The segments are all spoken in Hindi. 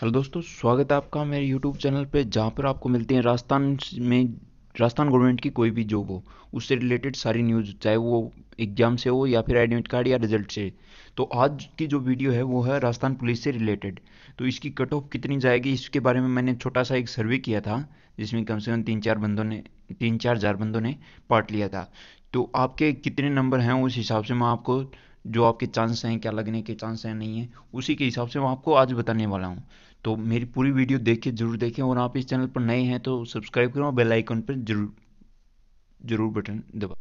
हेलो दोस्तों स्वागत है आपका मेरे यूट्यूब चैनल पे जहाँ पर आपको मिलती हैं राजस्थान में राजस्थान गवर्नमेंट की कोई भी जॉब हो उससे रिलेटेड सारी न्यूज़ चाहे वो एग्जाम से हो या फिर एडमिट कार्ड या रिजल्ट से तो आज की जो वीडियो है वो है राजस्थान पुलिस से रिलेटेड तो इसकी कट ऑफ कितनी जाएगी इसके बारे में मैंने छोटा सा एक सर्वे किया था जिसमें कम से कम तीन चार बंदों ने तीन चार हज़ार बंदों ने पार्ट लिया था तो आपके कितने नंबर हैं उस हिसाब से मैं आपको जो आपके चांस हैं क्या लगने के चांस हैं नहीं है उसी के हिसाब से मैं आपको आज बताने वाला हूँ तो मेरी पूरी वीडियो देखिए जरूर देखें और आप इस चैनल पर नए हैं तो सब्सक्राइब करें और बेलाइकन पर जरूर जरूर बटन दबा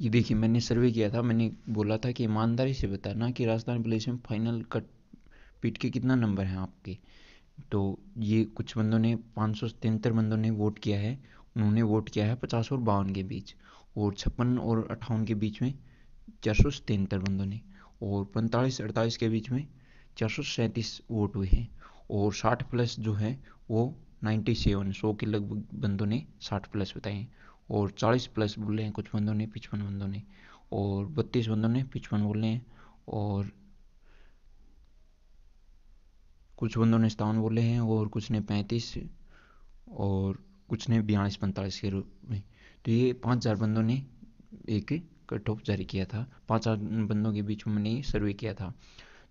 ये देखिए मैंने सर्वे किया था मैंने बोला था कि ईमानदारी से बताना कि राजस्थान पुलिस में फाइनल कट पीट के कितना नंबर हैं आपके तो ये कुछ बंदों ने पाँच बंदों ने वोट किया है उन्होंने वोट किया है पचास और बावन के बीच और छप्पन और अट्ठावन के बीच में चार सौ सतहत्तर बंदों ने और पैंतालीस अड़तालीस के बीच में चार सौ सैंतीस वोट हुए हैं और साठ प्लस जो है वो नाइन्टी सेवन सौ के लगभग बंदों ने साठ प्लस बताए हैं और चालीस प्लस बोले हैं कुछ बंदों ने पिचपन बंदों ने और बत्तीस बंदों ने पिचपन बोले हैं और कुछ बंदों ने सतावन बोले हैं और कुछ ने पैंतीस और कुछ ने बयालीस पैंतालीस के रूप में तो ये पाँच हज़ार बंदों ने एक कट ऑफ जारी किया था पाँच आठ बंदों के बीच मैंने सर्वे किया था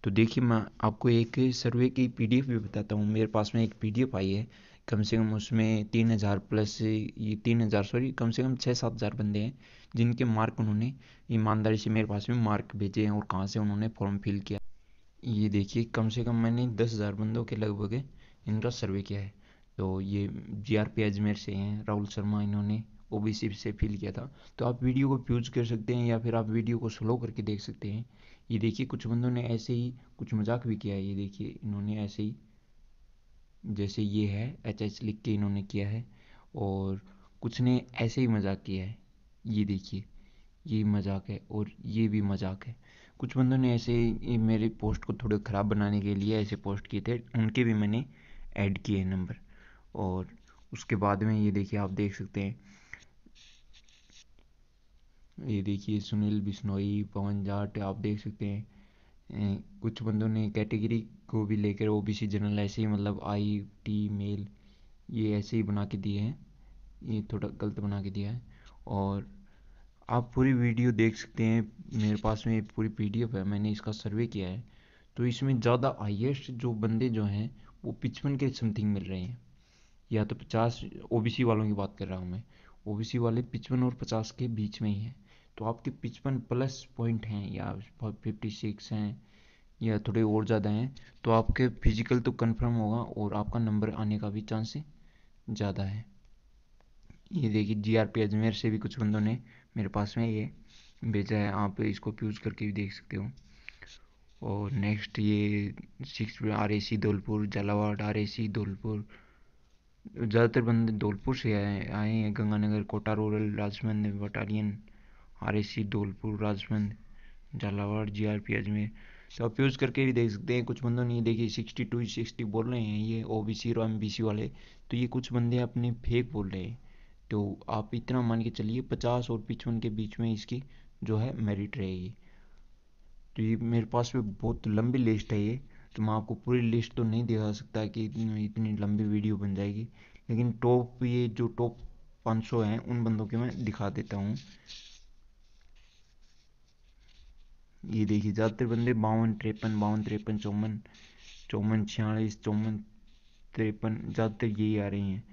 तो देखिए मैं आपको एक सर्वे की पीडीएफ भी बताता हूँ मेरे पास में एक पीडीएफ आई है कम से कम उसमें तीन हज़ार प्लस ये तीन हज़ार सॉरी कम से कम छः सात हज़ार बंदे हैं जिनके मार्क उन्होंने ईमानदारी से मेरे पास में मार्क भेजे हैं और कहाँ से उन्होंने फॉर्म फिल किया ये देखिए कम से कम मैंने दस हज़ार बंदों के लगभग इनका सर्वे किया है तो ये जी आर पी अजमेर से हैं राहुल शर्मा इन्होंने सी से फिल किया था तो आप वीडियो को प्यूज कर सकते हैं या फिर आप वीडियो को स्लो करके देख सकते हैं ये देखिए कुछ बंदों ने ऐसे ही कुछ मजाक भी किया है ये देखिए इन्होंने ऐसे ही जैसे ये है एच एच लिख के इन्होंने किया है और कुछ ने ऐसे ही मजाक किया है ये देखिए ये मजाक है और ये भी मजाक है कुछ बंदों ने ऐसे मेरे पोस्ट को थोड़े ख़राब बनाने के लिए ऐसे पोस्ट किए थे उनके भी मैंने ऐड किए नंबर और उसके बाद में ये देखिए आप देख सकते हैं ये देखिए सुनील बिश्नोई पवन जाट आप देख सकते हैं कुछ बंदों ने कैटेगरी को भी लेकर ओ बी सी जनरल ऐसे ही मतलब आई टी मेल ये ऐसे ही बना के दिए हैं ये थोड़ा गलत बना के दिया है और आप पूरी वीडियो देख सकते हैं मेरे पास में पूरी पीडीएफ है मैंने इसका सर्वे किया है तो इसमें ज़्यादा हाइएस्ट जो बंदे जो हैं वो पिचपन के समथिंग मिल रहे हैं या तो पचास ओ वालों की बात कर रहा हूँ मैं ओ वाले पिचपन और पचास के बीच में ही हैं तो आपके पचपन प्लस पॉइंट हैं या फिफ्टी सिक्स हैं या थोड़े और ज़्यादा हैं तो आपके फिजिकल तो कंफर्म होगा और आपका नंबर आने का भी चांस ज़्यादा है ये देखिए जी आर पी अजमेर से भी कुछ बंदों ने मेरे पास में ये भेजा है आप इसको यूज़ करके भी देख सकते हो और नेक्स्ट ये six R A C Dholpur Jhalawar R A C Dholpur ज़्यादातर बंदे धौलपुर से आए आए हैं Ganganagar Kota rural Rajsamand battalion RAC Dholpur Rajsamand Jhalawar GRP Ajmer तो आप यूज़ करके भी देख सकते हैं कुछ बंदों ने ये देखिए सिक्सटी टू सिक्सटी बोल रहे हैं ये ओ बी सी और एम बी सी वाले तो ये कुछ बंदे अपने फेक बोल रहे हैं तो आप इतना मान के चलिए पचास और पिचपन के बीच में इसकी जो है मेरिट रहेगी तो ये मेरे पास भी बहुत लंबी लिस्ट है ये तो मैं आपको पूरी लिस्ट तो नहीं दिखा सकता कि इतनी लंबी वीडियो बन जाएगी लेकिन टॉप ये जो टॉप 500 हैं उन बंदों के मैं दिखा देता हूँ ये देखिए ज़्यादातर बंदे बावन तिरपन बावन तिरपन चौवन चौवन छियालीस चौवन तिरपन ज़्यादातर यही आ रही हैं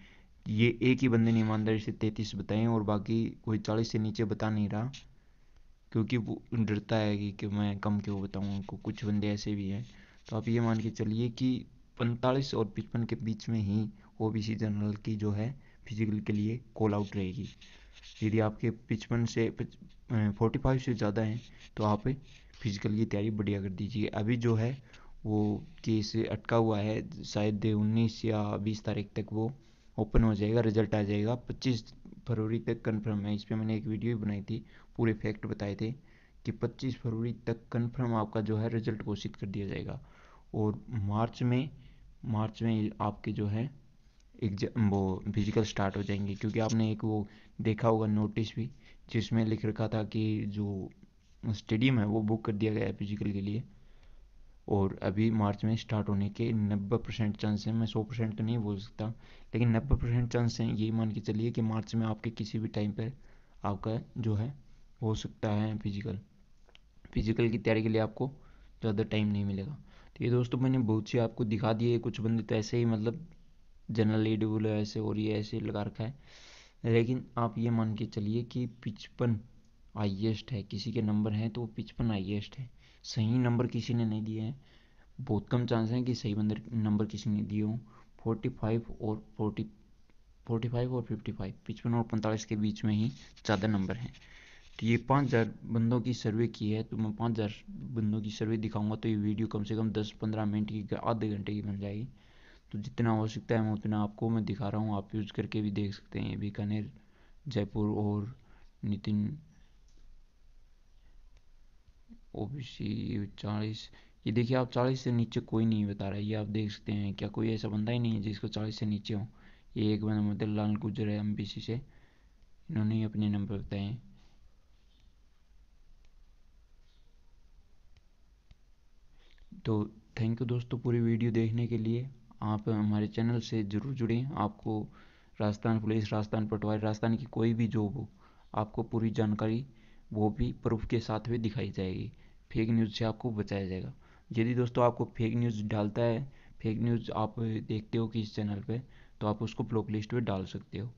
ये एक ही बंदे ने ईमानदारी से तैंतीस बताएं और बाकी कोई चालीस से नीचे बता नहीं रहा क्योंकि वो डरता है कि, कि मैं कम क्यों बताऊँ उनको कुछ बंदे ऐसे भी हैं तो आप ये मान के चलिए कि पैंतालीस और पचपन के बीच में ही ओ बी सी जनरल की जो है फिजिकल के लिए कॉल आउट रहेगी यदि आपके पचपन से फोर्टी फाइव से ज़्यादा हैं तो आप फिज़िकल की तैयारी बढ़िया कर दीजिए अभी जो है वो केस अटका हुआ है शायद उन्नीस या बीस तारीख तक वो ओपन हो जाएगा रिजल्ट आ जाएगा पच्चीस फरवरी तक कन्फर्म है इस पर मैंने एक वीडियो भी बनाई थी पूरे फैक्ट बताए थे कि 25 फरवरी तक कंफर्म आपका जो है रिजल्ट घोषित कर दिया जाएगा और मार्च में मार्च में आपके जो है एग्जाम वो फिजिकल स्टार्ट हो जाएंगे क्योंकि आपने एक वो देखा होगा नोटिस भी जिसमें लिख रखा था कि जो स्टेडियम है वो बुक कर दिया गया है फिजिकल के लिए और अभी मार्च में स्टार्ट होने के नब्बे परसेंट चांस हैं मैं सौ परसेंट तो नहीं बोल सकता लेकिन नब्बे परसेंट चांस हैं ये मान के चलिए कि मार्च में आपके किसी भी टाइम पर आपका जो है हो सकता है फिजिकल फिजिकल की तैयारी के लिए आपको ज़्यादा टाइम नहीं मिलेगा तो ये दोस्तों मैंने बहुत सी आपको दिखा दिए कुछ बंदे तो ऐसे ही मतलब जनरल एडिबुल ऐसे और ये ऐसे लगा रखा है लेकिन आप ये मान के चलिए कि पिचपन हाइएस्ट है किसी के नंबर हैं तो वो पिचपन हाइएस्ट है सही नंबर किसी ने नहीं दिए हैं बहुत कम चांस हैं कि सही बंदर नंबर किसी ने दिए हों फोर्टी फाइव और फोर्टी फोर्टी फाइव और फिफ्टी फाइव पिचपन और पैंतालीस के बीच में ही ज़्यादा नंबर हैं तो ये पाँच हज़ार बंदों की सर्वे की है तो मैं पाँच हज़ार बंदों की सर्वे दिखाऊंगा तो ये वीडियो कम से कम दस पंद्रह मिनट की आधे घंटे की बन जाएगी तो जितना हो सकता है मैं उतना आपको मैं दिखा रहा हूँ आप यूज़ करके भी देख सकते हैं बीकानेर जयपुर और नितिन ओबीसी चालीस ये देखिए आप चालीस से नीचे कोई नहीं बता रहा ये आप देख सकते हैं क्या कोई ऐसा बंदा ही नहीं है जिसको चालीस से नीचे हो ये एक बंदा मतलब लाल गुजर है एम से इन्होंने ही अपने नंबर बताए तो थैंक यू दोस्तों पूरी वीडियो देखने के लिए आप हमारे चैनल से ज़रूर जुड़ें आपको राजस्थान पुलिस राजस्थान पटवारी राजस्थान की कोई भी जॉब हो आपको पूरी जानकारी वो भी प्रूफ के साथ हुए दिखाई जाएगी फेक न्यूज़ से आपको बचाया जाएगा यदि दोस्तों आपको फेक न्यूज़ डालता है फेक न्यूज़ आप देखते हो किस चैनल पे तो आप उसको ब्लॉक लिस्ट में डाल सकते हो